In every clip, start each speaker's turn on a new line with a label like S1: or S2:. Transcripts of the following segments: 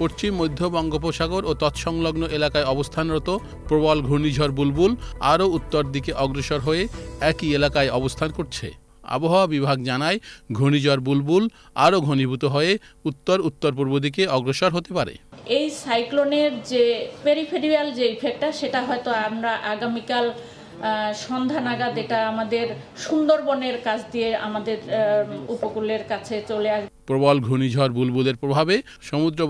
S1: পশ্চিম মধ্য বঙ্গোপসাগর ও তৎসংলগ্ন এলাকায় অবস্থানরত প্রবল ঘূর্ণিঝড় বুলবুল আরও উত্তর দিকে অগ্রসর হয়ে একই এলাকায় অবস্থান করছে আবহাওয়া বিভাগ জানায় ঘূর্ণিঝড় বুলবুল আরও ঘনীভূত হয়ে উত্তর উত্তর পূর্ব দিকে অগ্রসর হতে পারে
S2: এই সাইক্লোনের যে পেরিফেরিয়াল যে ইফেক্টটা সেটা হয়তো আমরা আগামীকাল সন্ধ্যা নাগাদ এটা আমাদের সুন্দরবনের কাছ দিয়ে আমাদের উপকূলের কাছে চলে
S1: আসবে প্রবল ঘূর্ণিঝড় বুলবুলের প্রভাবে সমুদ্র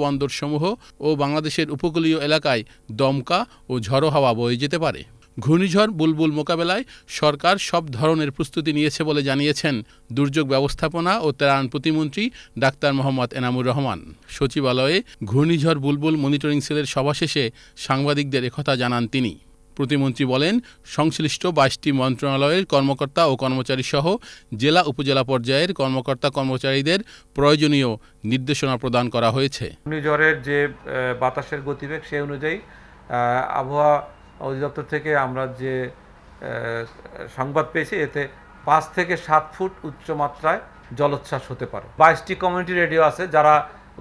S1: সমূহ ও বাংলাদেশের উপকূলীয় এলাকায় দমকা ও ঝড়ো হাওয়া বয়ে যেতে পারে ঘূর্ণিঝড় বুলবুল মোকাবেলায় সরকার সব ধরনের প্রস্তুতি নিয়েছে বলে জানিয়েছেন দুর্যোগ ব্যবস্থাপনা ও ত্রাণ প্রতিমন্ত্রী ডাক্তার মোহাম্মদ এনামুর রহমান সচিবালয়ে ঘূর্ণিঝড় বুলবুল মনিটরিং সেলের সভা শেষে সাংবাদিকদের একথা জানান তিনি প্রতিমন্ত্রী বলেন সংশ্লিষ্ট বাইশটি মন্ত্রণালয়ের কর্মকর্তা ও কর্মচারী সহ জেলা উপজেলা পর্যায়ের কর্মকর্তা কর্মচারীদের প্রয়োজনীয় নির্দেশনা প্রদান করা হয়েছে
S2: ঘূর্ণিঝড়ের যে বাতাসের গতিবেগ সেই অনুযায়ী আবহাওয়া অধিদপ্তর থেকে আমরা যে সংবাদ পেয়েছি এতে পাঁচ থেকে সাত ফুট উচ্চমাত্রায় জলোচ্ছ্বাস হতে পারে বাইশটি কমিউনিটি রেডিও আছে যারা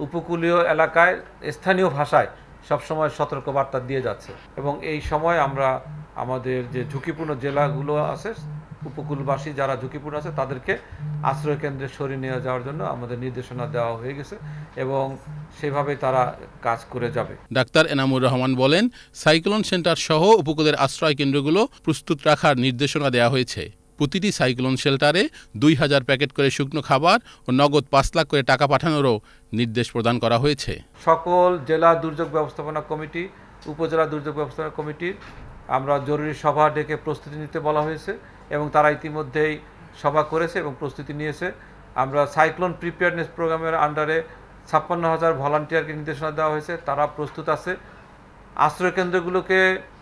S2: উপকূলীয় এলাকায় স্থানীয় ভাষায় সবসময় সতর্কবার্তা দিয়ে যাচ্ছে এবং এই সময় আমরা আমাদের যে ঝুঁকিপূর্ণ জেলাগুলো আছে উপকূলবাসী যারা ঝুঁকিপূর্ণ আছে তাদেরকে আশ্রয়কেন্দ্রে সরিয়ে নিয়ে যাওয়ার জন্য আমাদের নির্দেশনা দেওয়া হয়ে গেছে এবং সেভাবে তারা কাজ করে যাবে
S1: ডাক্তার এনামুর রহমান বলেন সাইক্লোন সেন্টার সহ উপকূলের আশ্রয় কেন্দ্রগুলো প্রস্তুত রাখার নির্দেশনা দেওয়া হয়েছে প্রতিটি সাইক্লোন শেল্টারে দুই হাজার প্যাকেট করে শুকনো খাবার ও নগদ পাঁচ লাখ করে টাকা পাঠানোরও নির্দেশ প্রদান করা হয়েছে
S2: সকল জেলা দুর্যোগ ব্যবস্থাপনা কমিটি উপজেলা দুর্যোগ ব্যবস্থাপনা কমিটির আমরা জরুরি সভা ডেকে প্রস্তুতি নিতে বলা হয়েছে এবং তারা ইতিমধ্যেই সভা করেছে এবং প্রস্তুতি নিয়েছে আমরা সাইক্লোন প্রিপেয়ারনেস প্রোগ্রামের আন্ডারে ছাপ্পান্ন হাজার ভলান্টিয়ারকে নির্দেশনা দেওয়া হয়েছে তারা প্রস্তুত আছে আশ্রয়কেন্দ্রগুলোকে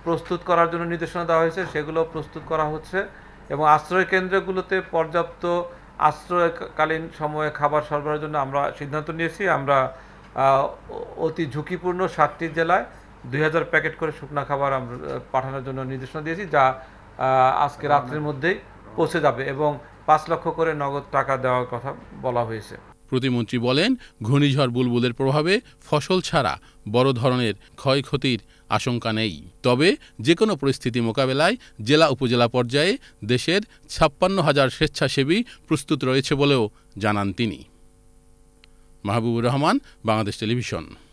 S2: প্রস্তুত করার জন্য নির্দেশনা দেওয়া হয়েছে সেগুলো প্রস্তুত করা হচ্ছে এবং আশ্রয় কেন্দ্রগুলোতে পর্যাপ্ত আশ্রয়কালীন সময়ে খাবার সরবরাহের জন্য আমরা সিদ্ধান্ত নিয়েছি আমরা অতি ঝুঁকিপূর্ণ সাতটি জেলায় দুই প্যাকেট করে শুকনা খাবার আমরা পাঠানোর জন্য নির্দেশনা দিয়েছি যা আজকে রাত্রের মধ্যেই পৌঁছে যাবে এবং পাঁচ লক্ষ করে নগদ টাকা দেওয়ার কথা বলা হয়েছে
S1: প্রতিমন্ত্রী বলেন ঘূর্ণিঝড় বুলবুলের প্রভাবে ফসল ছাড়া বড় ধরনের ক্ষয়ক্ষতির আশঙ্কা নেই তবে যে কোনো পরিস্থিতি মোকাবেলায় জেলা উপজেলা পর্যায়ে দেশের ছাপ্পান্ন হাজার স্বেচ্ছাসেবী প্রস্তুত রয়েছে বলেও জানান তিনি মাহবুবুর রহমান বাংলাদেশ টেলিভিশন